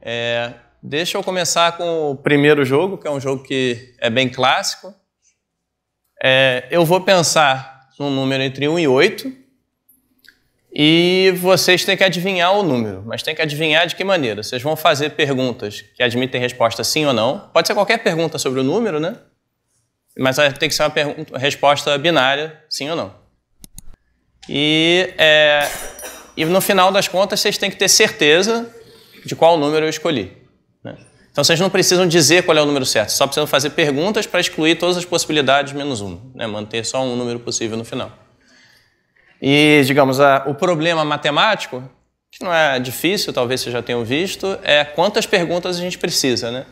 É, deixa eu começar com o primeiro jogo, que é um jogo que é bem clássico. É, eu vou pensar num número entre 1 e 8 e vocês têm que adivinhar o número, mas têm que adivinhar de que maneira. Vocês vão fazer perguntas que admitem resposta sim ou não. Pode ser qualquer pergunta sobre o número, né? Mas tem que ser uma pergunta, resposta binária, sim ou não. E, é, e no final das contas, vocês têm que ter certeza de qual número eu escolhi. Né? Então vocês não precisam dizer qual é o número certo, só precisam fazer perguntas para excluir todas as possibilidades menos um, né? manter só um número possível no final. E, digamos, a, o problema matemático, que não é difícil, talvez vocês já tenham visto, é quantas perguntas a gente precisa, né?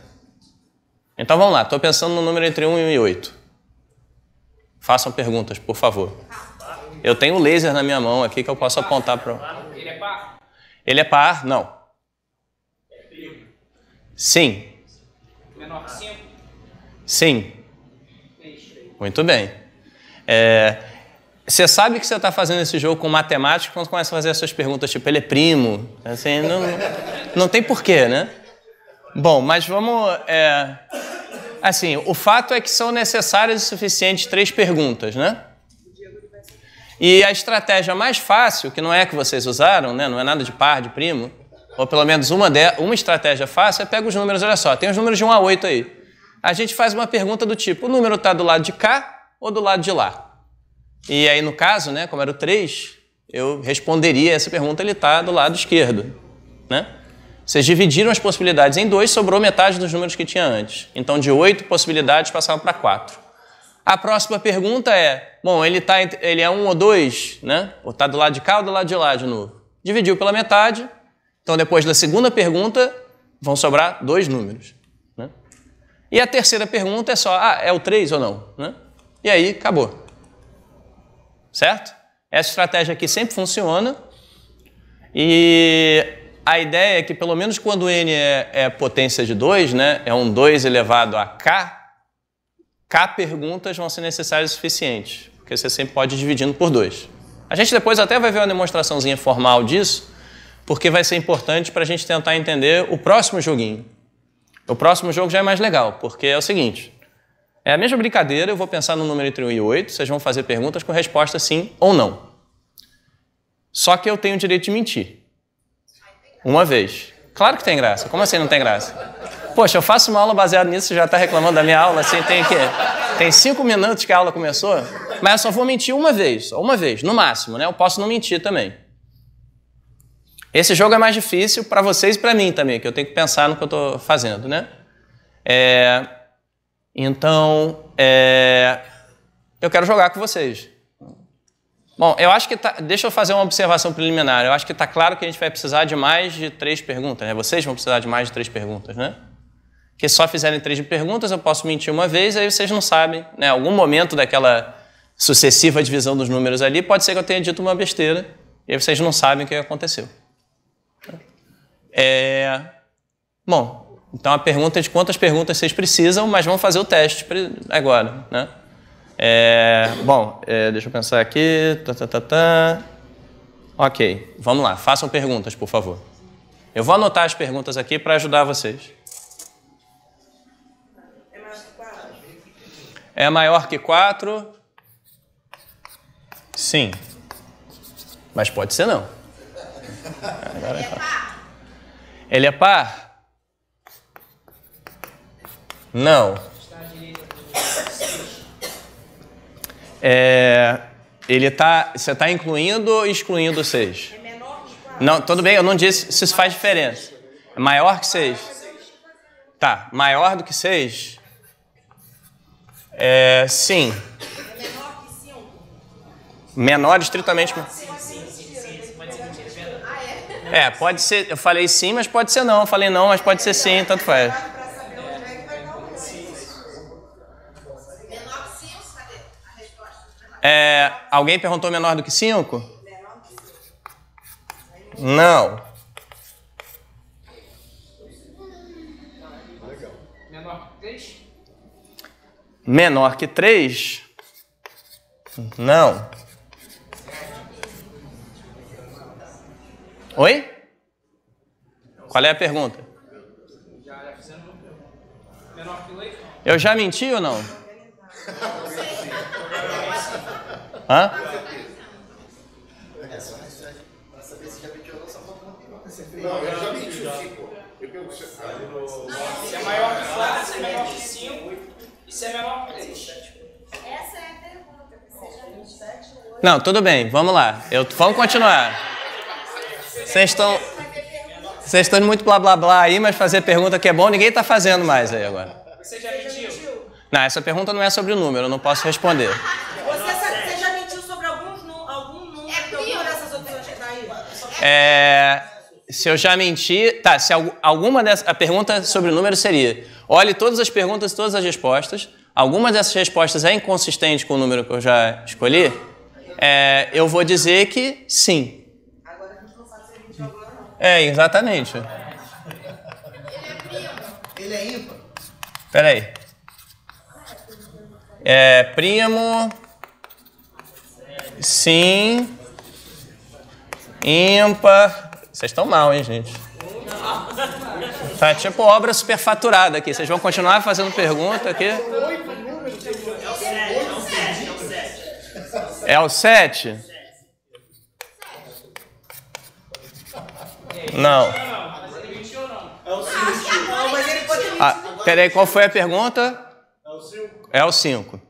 Então vamos lá, estou pensando no número entre 1 e 8. Façam perguntas, por favor. Eu tenho um laser na minha mão aqui que eu posso apontar para. Ele é par? Ele é par? Não. Sim. Menor que 5? Sim. Muito bem. É, você sabe que você está fazendo esse jogo com matemática quando começa a fazer as suas perguntas, tipo, ele é primo. Assim, não, não tem porquê, né? Bom, mas vamos. É, assim, o fato é que são necessárias e suficientes três perguntas, né? E a estratégia mais fácil, que não é a que vocês usaram, né? Não é nada de par, de primo ou pelo menos uma, de, uma estratégia fácil, é pega os números, olha só, tem os números de 1 a 8 aí. A gente faz uma pergunta do tipo, o número está do lado de cá ou do lado de lá? E aí, no caso, né, como era o 3, eu responderia essa pergunta, ele está do lado esquerdo. Né? Vocês dividiram as possibilidades em dois, sobrou metade dos números que tinha antes. Então, de oito possibilidades, passaram para quatro. A próxima pergunta é, bom, ele, tá, ele é um ou dois, né? Ou está do lado de cá ou do lado de lá de novo? Dividiu pela metade, então, depois da segunda pergunta, vão sobrar dois números. Né? E a terceira pergunta é só, ah, é o 3 ou não? Né? E aí, acabou. Certo? Essa estratégia aqui sempre funciona. E a ideia é que, pelo menos quando n é, é potência de 2, né, é um 2 elevado a k, k perguntas vão ser necessárias o suficiente, porque você sempre pode ir dividindo por 2. A gente depois até vai ver uma demonstraçãozinha formal disso, porque vai ser importante para a gente tentar entender o próximo joguinho. O próximo jogo já é mais legal, porque é o seguinte: é a mesma brincadeira, eu vou pensar no número entre 1 e 8, vocês vão fazer perguntas com resposta sim ou não. Só que eu tenho o direito de mentir. Uma vez. Claro que tem graça. Como assim não tem graça? Poxa, eu faço uma aula baseada nisso, você já está reclamando da minha aula, assim, tem que Tem cinco minutos que a aula começou, mas eu só vou mentir uma vez, só uma vez, no máximo, né? Eu posso não mentir também. Esse jogo é mais difícil para vocês e para mim também, que eu tenho que pensar no que eu estou fazendo, né? É, então, é, eu quero jogar com vocês. Bom, eu acho que tá, deixa eu fazer uma observação preliminar. Eu acho que está claro que a gente vai precisar de mais de três perguntas. Né? Vocês vão precisar de mais de três perguntas, né? Que só fizerem três perguntas, eu posso mentir uma vez, aí vocês não sabem. Né? Algum momento daquela sucessiva divisão dos números ali, pode ser que eu tenha dito uma besteira e aí vocês não sabem o que aconteceu. É... Bom, então a pergunta é de quantas perguntas vocês precisam, mas vamos fazer o teste agora, né? É... Bom, é... deixa eu pensar aqui. Tá, tá, tá, tá. Ok, vamos lá. Façam perguntas, por favor. Eu vou anotar as perguntas aqui para ajudar vocês. É maior que 4? Sim. Mas pode ser não. Agora é 4. Ele é par? Não. É, ele tá, você está incluindo ou excluindo 6? É menor que 4. Não, tudo bem, eu não disse se isso faz diferença. É maior que 6? Tá, maior do que 6? É, sim. É menor que 5? Menor, estritamente menor. É, pode ser, eu falei sim, mas pode ser não. Eu falei não, mas pode ser sim, tanto faz. É, alguém perguntou menor do que 5? Não. Menor que 3? Menor que 3? Não. Oi? Qual é a pergunta? Eu já menti ou não? Hã? Não, eu já menti o 5. Eu pergunto se é maior que 4, se é menor que 5 e se é menor que 3. Essa é a pergunta. Você Não, tudo bem, vamos lá. Eu, vamos continuar. Vocês estão. Vocês estão muito blá blá blá aí, mas fazer pergunta que é bom, ninguém está fazendo mais aí agora. Você já mentiu? Não, essa pergunta não é sobre o número, eu não posso responder. Você, você já mentiu sobre algum, algum número é alguma dessas opções que tá aí? É, se eu já menti. Tá, se alguma dessas. A pergunta sobre o número seria: olhe todas as perguntas e todas as respostas. alguma dessas respostas é inconsistente com o número que eu já escolhi? É, eu vou dizer que sim. É, exatamente. Ele é primo. Ele é ímpar. Peraí. É primo. Sim. Ímpar. Vocês estão mal, hein, gente? Tá tipo obra superfaturada aqui. Vocês vão continuar fazendo pergunta aqui? É o 7? É o 7? Não. É ah, peraí, qual foi a pergunta? É o 5. É o 5.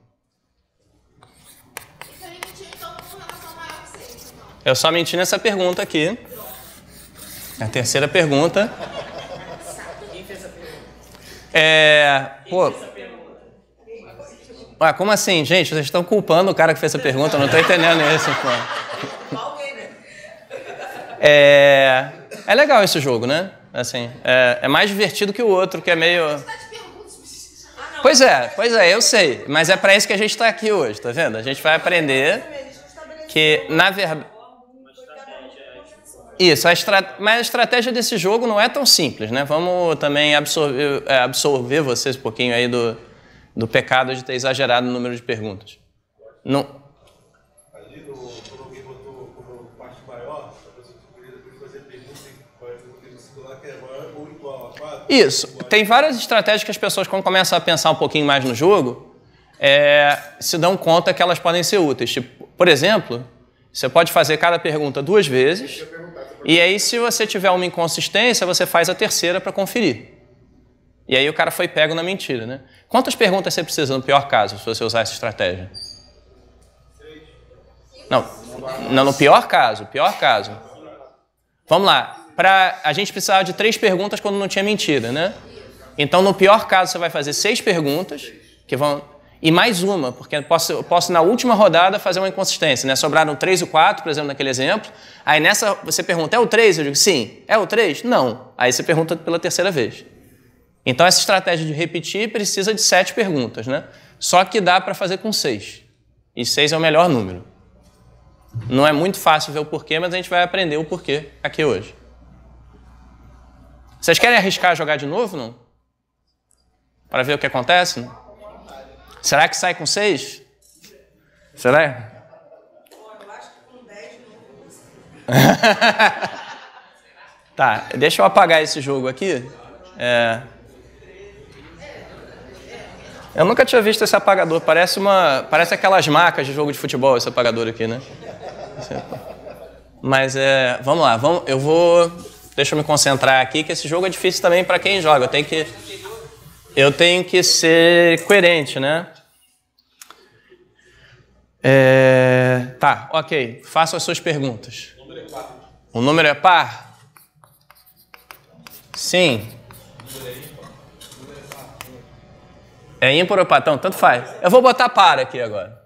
Eu só menti nessa pergunta aqui. É a terceira pergunta. Quem fez a pergunta? É. Pô. Ué, ah, como assim, gente? Vocês estão culpando o cara que fez essa pergunta, eu não estou entendendo isso, pô. É, é legal esse jogo, né? Assim, é, é mais divertido que o outro, que é meio. Ah, pois é, pois é, eu sei. Mas é para isso que a gente está aqui hoje, tá vendo? A gente vai aprender que, na verdade. Isso, a estrat... mas a estratégia desse jogo não é tão simples, né? Vamos também absorver, é, absorver vocês um pouquinho aí do, do pecado de ter exagerado o número de perguntas. Não. Isso. Tem várias estratégias que as pessoas, quando começam a pensar um pouquinho mais no jogo, é, se dão conta que elas podem ser úteis. Tipo, por exemplo, você pode fazer cada pergunta duas vezes. E aí, se você tiver uma inconsistência, você faz a terceira para conferir. E aí o cara foi pego na mentira, né? Quantas perguntas você precisa no pior caso, se você usar essa estratégia? Não, não no pior caso, pior caso. Vamos lá para a gente precisava de três perguntas quando não tinha mentira, né? Então, no pior caso, você vai fazer seis perguntas que vão e mais uma, porque eu posso, posso na última rodada fazer uma inconsistência, né? Sobraram três ou quatro, por exemplo, naquele exemplo. Aí nessa você pergunta, é o três? Eu digo, sim. É o três? Não. Aí você pergunta pela terceira vez. Então essa estratégia de repetir precisa de sete perguntas, né? Só que dá para fazer com seis. E seis é o melhor número. Não é muito fácil ver o porquê, mas a gente vai aprender o porquê aqui hoje. Vocês querem arriscar jogar de novo, não? Para ver o que acontece? Não? Será que sai com seis? Será? tá, deixa eu apagar esse jogo aqui. É... Eu nunca tinha visto esse apagador. Parece uma, parece aquelas marcas de jogo de futebol esse apagador aqui, né? Mas é, vamos lá, vamos, eu vou deixa eu me concentrar aqui, que esse jogo é difícil também para quem joga. Eu tenho que eu tenho que ser coerente, né? É, tá, ok. Faço as suas perguntas. O número é par. O número é Sim. É ímpar ou par? Então, tanto faz. Eu vou botar par aqui agora.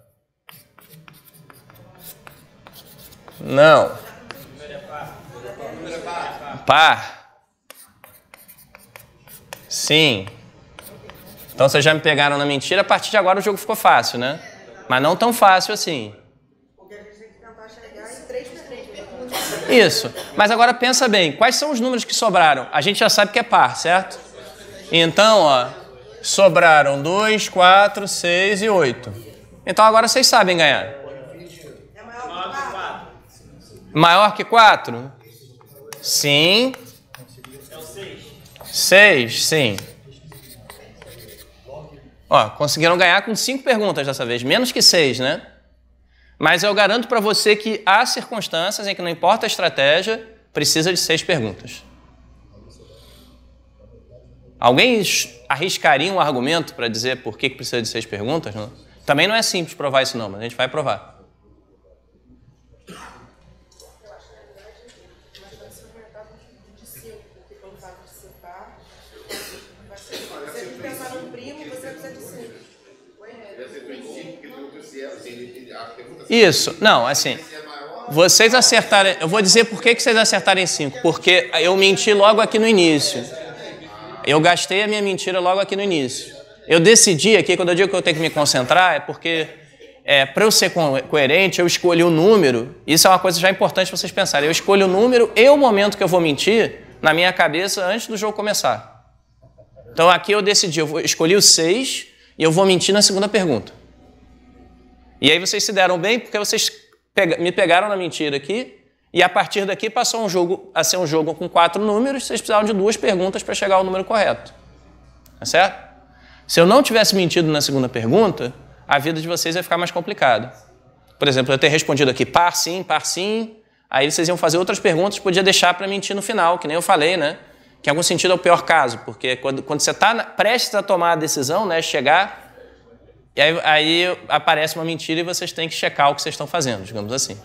Não escapar? Sim. Então vocês já me pegaram na mentira, a partir de agora o jogo ficou fácil, né? Mas não tão fácil assim. Isso. Mas agora pensa bem, quais são os números que sobraram? A gente já sabe que é par, certo? Então, ó, sobraram 2, 4, 6 e 8. Então agora vocês sabem ganhar. É maior que 4? Sim. Seis, sim. Ó, conseguiram ganhar com cinco perguntas dessa vez, menos que seis, né? Mas eu garanto para você que há circunstâncias em que não importa a estratégia, precisa de seis perguntas. Alguém arriscaria um argumento para dizer por que precisa de seis perguntas? Não? Também não é simples provar isso, não, mas a gente vai provar. Isso, não, assim. Vocês acertarem. Eu vou dizer por que vocês acertarem cinco. Porque eu menti logo aqui no início. Eu gastei a minha mentira logo aqui no início. Eu decidi aqui, quando eu digo que eu tenho que me concentrar, é porque é, para eu ser coerente, eu escolhi o número. Isso é uma coisa já importante para vocês pensarem. Eu escolho o número e o momento que eu vou mentir na minha cabeça antes do jogo começar. Então aqui eu decidi, eu escolhi o 6 e eu vou mentir na segunda pergunta. E aí vocês se deram bem porque vocês me pegaram na mentira aqui, e a partir daqui passou um jogo a ser um jogo com quatro números, vocês precisavam de duas perguntas para chegar ao número correto. Tá certo? Se eu não tivesse mentido na segunda pergunta, a vida de vocês ia ficar mais complicada. Por exemplo, eu ter respondido aqui par sim, par sim, aí vocês iam fazer outras perguntas, podia deixar para mentir no final, que nem eu falei, né? Que em algum sentido é o pior caso, porque quando, quando você está prestes a tomar a decisão, né, chegar e aí, aí aparece uma mentira e vocês têm que checar o que vocês estão fazendo, digamos assim.